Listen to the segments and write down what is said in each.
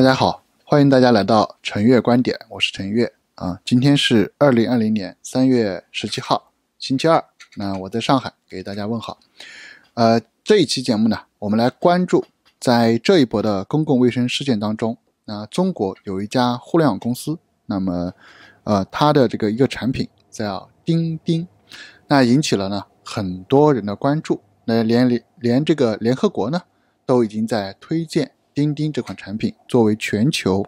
大家好，欢迎大家来到陈月观点，我是陈月啊。今天是二零二零年三月十七号，星期二。那我在上海给大家问好。呃，这一期节目呢，我们来关注在这一波的公共卫生事件当中，那中国有一家互联网公司，那么，呃，它的这个一个产品叫钉钉，那引起了呢很多人的关注，那连连连这个联合国呢都已经在推荐。钉钉这款产品作为全球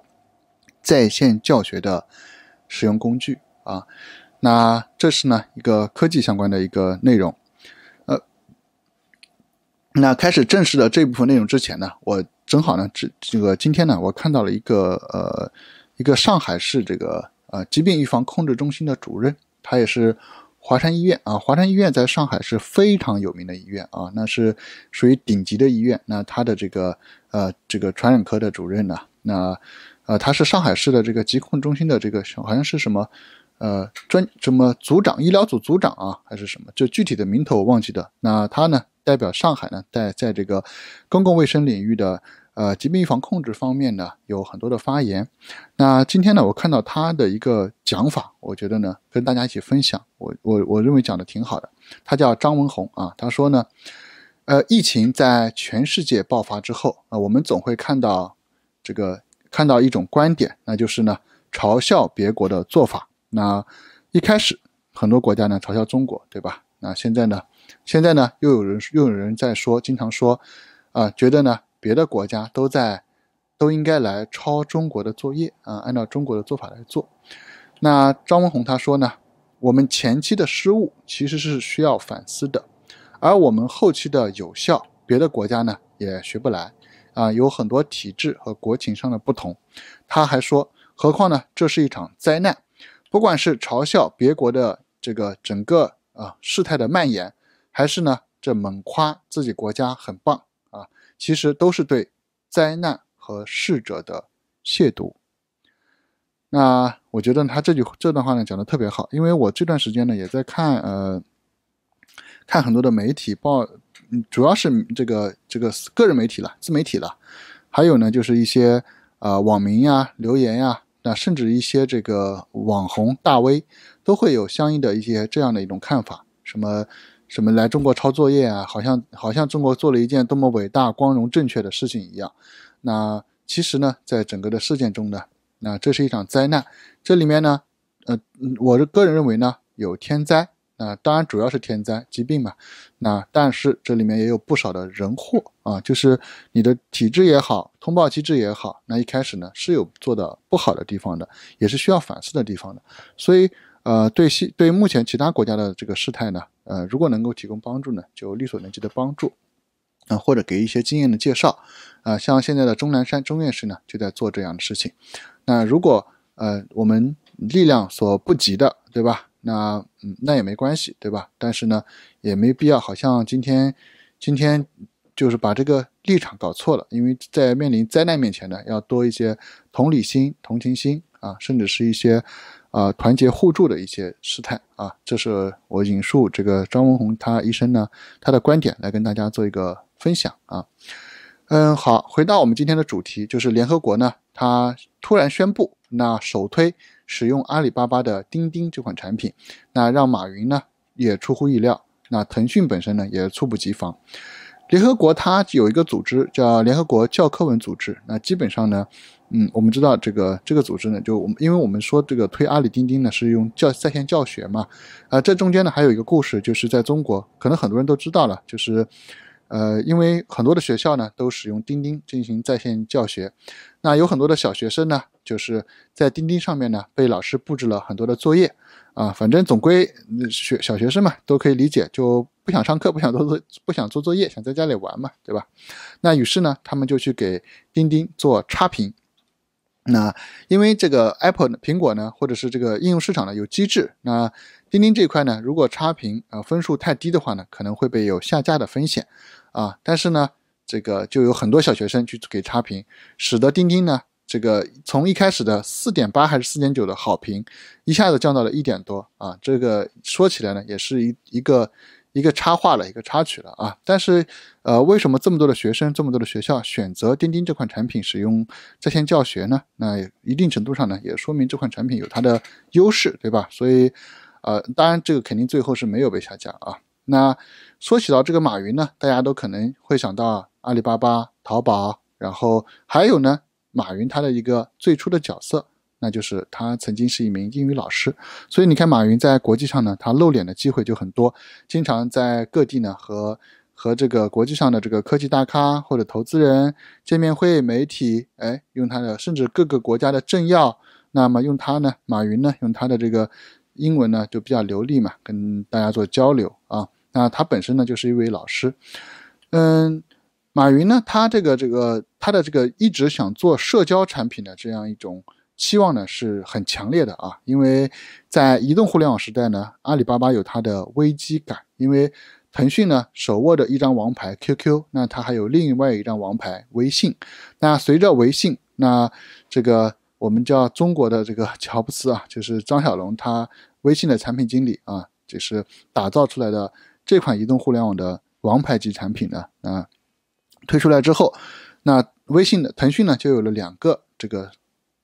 在线教学的使用工具啊，那这是呢一个科技相关的一个内容。呃，那开始正式的这部分内容之前呢，我正好呢这这个今天呢我看到了一个呃一个上海市这个呃疾病预防控制中心的主任，他也是华山医院啊，华山医院在上海是非常有名的医院啊，那是属于顶级的医院，那他的这个。呃，这个传染科的主任呢，那，呃，他是上海市的这个疾控中心的这个好像是什么，呃，专什么组长、医疗组组长啊，还是什么？就具体的名头我忘记了。那他呢，代表上海呢，在在这个公共卫生领域的呃疾病预防控制方面呢，有很多的发言。那今天呢，我看到他的一个讲法，我觉得呢，跟大家一起分享。我我我认为讲的挺好的。他叫张文宏啊，他说呢。呃，疫情在全世界爆发之后啊，我们总会看到这个看到一种观点，那就是呢嘲笑别国的做法。那一开始很多国家呢嘲笑中国，对吧？那现在呢，现在呢又有人又有人在说，经常说啊，觉得呢别的国家都在都应该来抄中国的作业啊，按照中国的做法来做。那张文宏他说呢，我们前期的失误其实是需要反思的。而我们后期的有效，别的国家呢也学不来，啊，有很多体制和国情上的不同。他还说，何况呢，这是一场灾难，不管是嘲笑别国的这个整个啊事态的蔓延，还是呢这猛夸自己国家很棒啊，其实都是对灾难和逝者的亵渎。那我觉得他这句这段话呢讲的特别好，因为我这段时间呢也在看呃。看很多的媒体报，主要是这个这个个人媒体了，自媒体了，还有呢就是一些呃网民呀、留言呀，那甚至一些这个网红大 V 都会有相应的一些这样的一种看法，什么什么来中国抄作业啊，好像好像中国做了一件多么伟大、光荣、正确的事情一样。那其实呢，在整个的事件中呢，那这是一场灾难，这里面呢，呃，我的个人认为呢，有天灾。啊，当然主要是天灾疾病嘛。那但是这里面也有不少的人祸啊，就是你的体制也好，通报机制也好，那一开始呢是有做的不好的地方的，也是需要反思的地方的。所以呃，对现对目前其他国家的这个事态呢，呃，如果能够提供帮助呢，就力所能及的帮助，啊，或者给一些经验的介绍。啊，像现在的钟南山钟院士呢就在做这样的事情。那如果呃我们力量所不及的，对吧？那嗯，那也没关系，对吧？但是呢，也没必要。好像今天，今天就是把这个立场搞错了。因为在面临灾难面前呢，要多一些同理心、同情心啊，甚至是一些啊团结互助的一些事态啊。这是我引述这个张文宏他医生呢他的观点来跟大家做一个分享啊。嗯，好，回到我们今天的主题，就是联合国呢，他突然宣布，那首推。使用阿里巴巴的钉钉这款产品，那让马云呢也出乎意料，那腾讯本身呢也猝不及防。联合国它有一个组织叫联合国教科文组织，那基本上呢，嗯，我们知道这个这个组织呢，就我们因为我们说这个推阿里钉钉呢是用教在线教学嘛，啊，这中间呢还有一个故事，就是在中国可能很多人都知道了，就是。呃，因为很多的学校呢都使用钉钉进行在线教学，那有很多的小学生呢就是在钉钉上面呢被老师布置了很多的作业啊，反正总归学小学生嘛，都可以理解，就不想上课，不想做作，不想做作业，想在家里玩嘛，对吧？那于是呢，他们就去给钉钉做差评。那因为这个 Apple 苹果呢，或者是这个应用市场呢有机制，那钉钉这一块呢，如果差评啊分数太低的话呢，可能会被有下架的风险啊。但是呢，这个就有很多小学生去给差评，使得钉钉呢这个从一开始的四点八还是四点九的好评，一下子降到了一点多啊。这个说起来呢，也是一一个。一个插画了一个插曲了啊，但是，呃，为什么这么多的学生这么多的学校选择钉钉这款产品使用在线教学呢？那一定程度上呢，也说明这款产品有它的优势，对吧？所以，呃，当然这个肯定最后是没有被下架啊。那说起到这个马云呢，大家都可能会想到阿里巴巴、淘宝，然后还有呢，马云他的一个最初的角色。那就是他曾经是一名英语老师，所以你看马云在国际上呢，他露脸的机会就很多，经常在各地呢和和这个国际上的这个科技大咖或者投资人见面会媒体，哎，用他的甚至各个国家的政要，那么用他呢，马云呢用他的这个英文呢就比较流利嘛，跟大家做交流啊。那他本身呢就是一位老师，嗯，马云呢他这个这个他的这个一直想做社交产品的这样一种。期望呢是很强烈的啊，因为在移动互联网时代呢，阿里巴巴有它的危机感，因为腾讯呢手握着一张王牌 QQ，那它还有另外一张王牌微信。那随着微信，那这个我们叫中国的这个乔布斯啊，就是张小龙他微信的产品经理啊，就是打造出来的这款移动互联网的王牌级产品呢啊，推出来之后，那微信的腾讯呢就有了两个这个。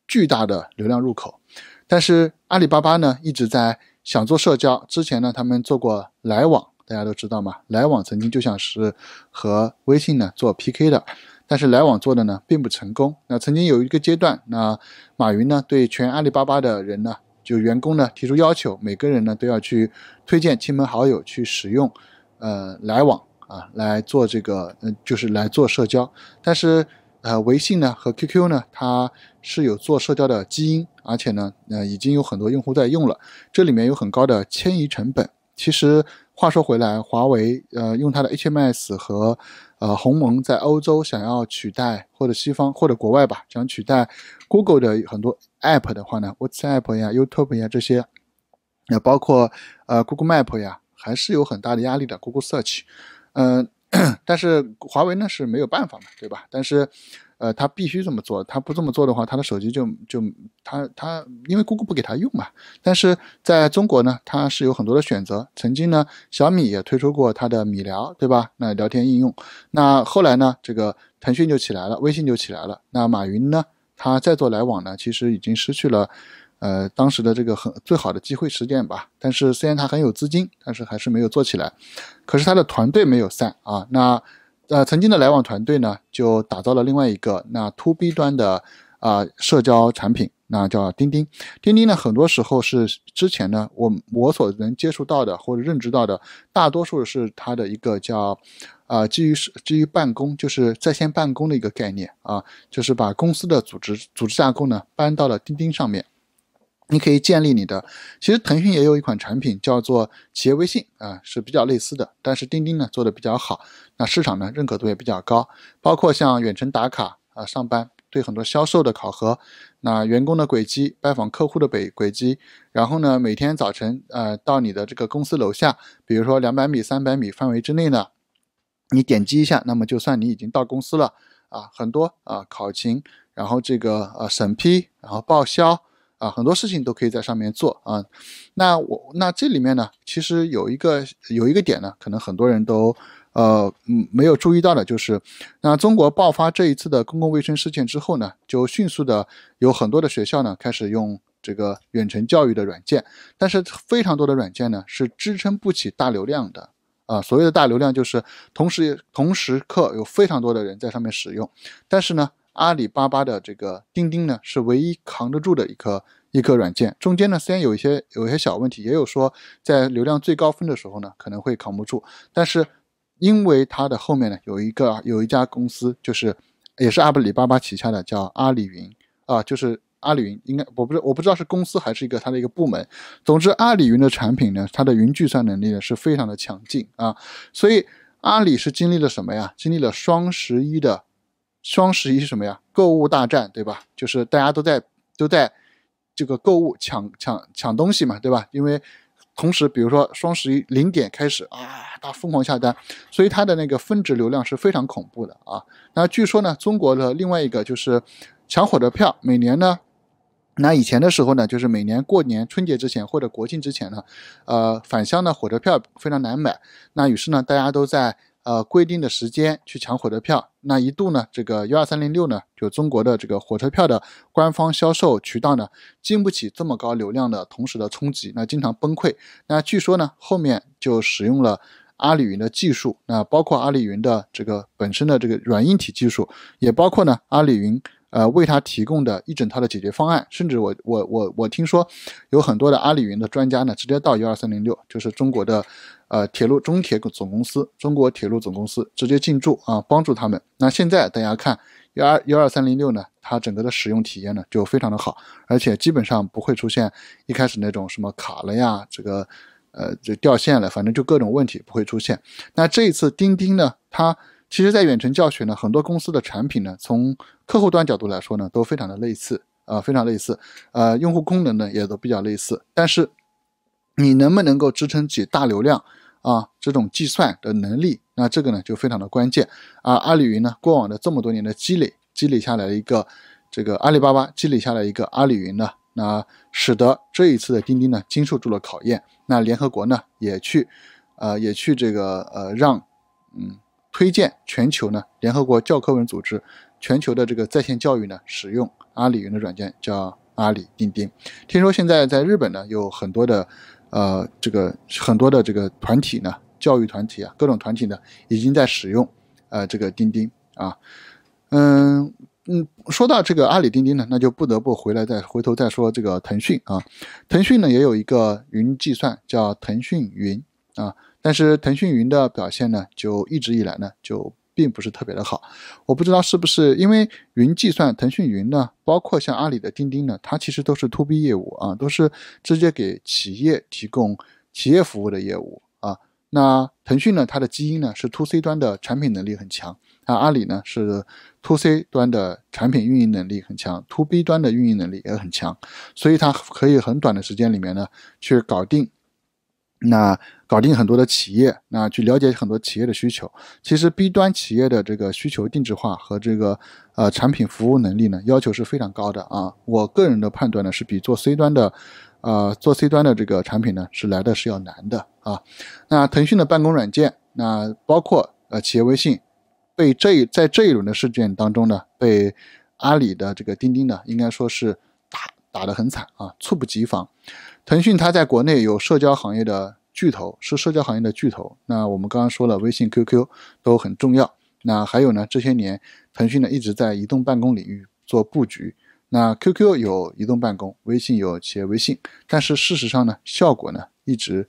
巨大的流量入口，但是阿里巴巴呢一直在想做社交。之前呢，他们做过来往，大家都知道嘛，来往曾经就像是和微信呢做 PK 的，但是来往做的呢并不成功。那曾经有一个阶段，那马云呢对全阿里巴巴的人呢，就员工呢提出要求，每个人呢都要去推荐亲朋好友去使用，呃，来往啊来做这个，嗯，就是来做社交，但是。呃，微信呢和 QQ 呢，它是有做社交的基因，而且呢，呃，已经有很多用户在用了，这里面有很高的迁移成本。其实话说回来，华为呃用它的 HMS 和呃鸿蒙在欧洲想要取代或者西方或者国外吧，想取代 Google 的很多 App 的话呢，WhatsApp 呀、YouTube 呀这些，也包括呃 Google Map 呀，还是有很大的压力的。Google Search，嗯。但是华为呢是没有办法嘛，对吧？但是，呃，他必须这么做，他不这么做的话，他的手机就就他他，因为谷歌不给他用嘛。但是在中国呢，他是有很多的选择。曾经呢，小米也推出过它的米聊，对吧？那聊天应用。那后来呢，这个腾讯就起来了，微信就起来了。那马云呢，他在做来往呢，其实已经失去了。呃，当时的这个很最好的机会实践吧。但是虽然他很有资金，但是还是没有做起来。可是他的团队没有散啊。那呃，曾经的来往团队呢，就打造了另外一个那 to B 端的啊社交产品，那叫钉钉。钉钉呢，很多时候是之前呢，我我所能接触到的或者认知到的，大多数是它的一个叫啊基于基于办公，就是在线办公的一个概念啊，就是把公司的组织组织架构呢搬到了钉钉上面。你可以建立你的，其实腾讯也有一款产品叫做企业微信啊，是比较类似的。但是钉钉呢做的比较好，那市场呢认可度也比较高。包括像远程打卡啊，上班对很多销售的考核，那员工的轨迹、拜访客户的轨轨迹，然后呢每天早晨呃到你的这个公司楼下，比如说两百米、三百米范围之内呢，你点击一下，那么就算你已经到公司了啊。很多啊考勤，然后这个呃审批，然后报销。啊，很多事情都可以在上面做啊。那我那这里面呢，其实有一个有一个点呢，可能很多人都呃嗯没有注意到的，就是那中国爆发这一次的公共卫生事件之后呢，就迅速的有很多的学校呢开始用这个远程教育的软件，但是非常多的软件呢是支撑不起大流量的啊。所谓的大流量就是同时同时刻有非常多的人在上面使用，但是呢。阿里巴巴的这个钉钉呢，是唯一扛得住的一个一个软件。中间呢，虽然有一些有一些小问题，也有说在流量最高峰的时候呢，可能会扛不住。但是因为它的后面呢，有一个有一家公司，就是也是阿里巴巴旗下的，叫阿里云啊，就是阿里云。应该我不是我不知道是公司还是一个它的一个部门。总之，阿里云的产品呢，它的云计算能力呢，是非常的强劲啊。所以阿里是经历了什么呀？经历了双十一的。双十一是什么呀？购物大战，对吧？就是大家都在都在这个购物抢抢抢东西嘛，对吧？因为同时，比如说双十一零点开始啊，大疯狂下单，所以它的那个分值流量是非常恐怖的啊。那据说呢，中国的另外一个就是抢火车票，每年呢，那以前的时候呢，就是每年过年春节之前或者国庆之前呢，呃，返乡的火车票非常难买，那于是呢，大家都在。呃，规定的时间去抢火车票，那一度呢，这个幺二三零六呢，就中国的这个火车票的官方销售渠道呢，经不起这么高流量的同时的冲击，那经常崩溃。那据说呢，后面就使用了阿里云的技术，那包括阿里云的这个本身的这个软硬体技术，也包括呢阿里云。呃，为他提供的一整套的解决方案，甚至我我我我听说，有很多的阿里云的专家呢，直接到幺二三零六，就是中国的，呃，铁路中铁总公司、中国铁路总公司直接进驻啊，帮助他们。那现在大家看幺二幺二三零六呢，它整个的使用体验呢就非常的好，而且基本上不会出现一开始那种什么卡了呀，这个呃就掉线了，反正就各种问题不会出现。那这一次钉钉呢，它。其实，在远程教学呢，很多公司的产品呢，从客户端角度来说呢，都非常的类似，啊，非常类似，呃，用户功能呢也都比较类似。但是，你能不能够支撑起大流量啊这种计算的能力？那这个呢就非常的关键。啊，阿里云呢，过往的这么多年的积累，积累下来一个这个阿里巴巴积累下来一个阿里云呢，那使得这一次的钉钉呢经受住了考验。那联合国呢也去，呃也去这个呃让嗯。推荐全球呢，联合国教科文组织全球的这个在线教育呢，使用阿里云的软件叫阿里钉钉。听说现在在日本呢，有很多的，呃，这个很多的这个团体呢，教育团体啊，各种团体呢，已经在使用，呃，这个钉钉啊，嗯嗯，说到这个阿里钉钉呢，那就不得不回来再回头再说这个腾讯啊，腾讯呢也有一个云计算叫腾讯云啊。但是腾讯云的表现呢，就一直以来呢，就并不是特别的好。我不知道是不是因为云计算，腾讯云呢，包括像阿里的钉钉呢，它其实都是 to B 业务啊，都是直接给企业提供企业服务的业务啊。那腾讯呢，它的基因呢是 to C 端的产品能力很强，那阿里呢是 to C 端的产品运营能力很强，to B 端的运营能力也很强，所以它可以很短的时间里面呢去搞定。那搞定很多的企业，那去了解很多企业的需求。其实 B 端企业的这个需求定制化和这个呃产品服务能力呢，要求是非常高的啊。我个人的判断呢，是比做 C 端的，呃做 C 端的这个产品呢，是来的是要难的啊。那腾讯的办公软件，那包括呃企业微信，被这在这一轮的事件当中呢，被阿里的这个钉钉呢，应该说是打打得很惨啊，猝不及防。腾讯它在国内有社交行业的巨头，是社交行业的巨头。那我们刚刚说了，微信、QQ 都很重要。那还有呢？这些年，腾讯呢一直在移动办公领域做布局。那 QQ 有移动办公，微信有企业微信，但是事实上呢，效果呢一直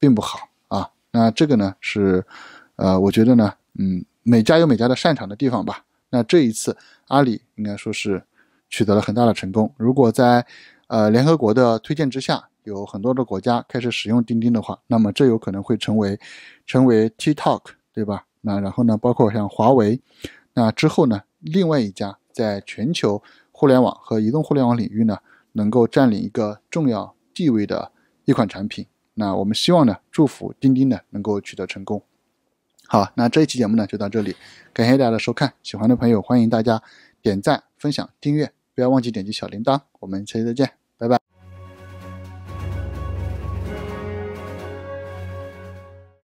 并不好啊。那这个呢是，呃，我觉得呢，嗯，每家有每家的擅长的地方吧。那这一次，阿里应该说是取得了很大的成功。如果在呃，联合国的推荐之下，有很多的国家开始使用钉钉的话，那么这有可能会成为，成为 T i k t o k 对吧？那然后呢，包括像华为，那之后呢，另外一家在全球互联网和移动互联网领域呢，能够占领一个重要地位的一款产品，那我们希望呢，祝福钉钉呢能够取得成功。好，那这一期节目呢就到这里，感谢大家的收看，喜欢的朋友欢迎大家点赞、分享、订阅。不要忘记点击小铃铛，我们下期再见，拜拜。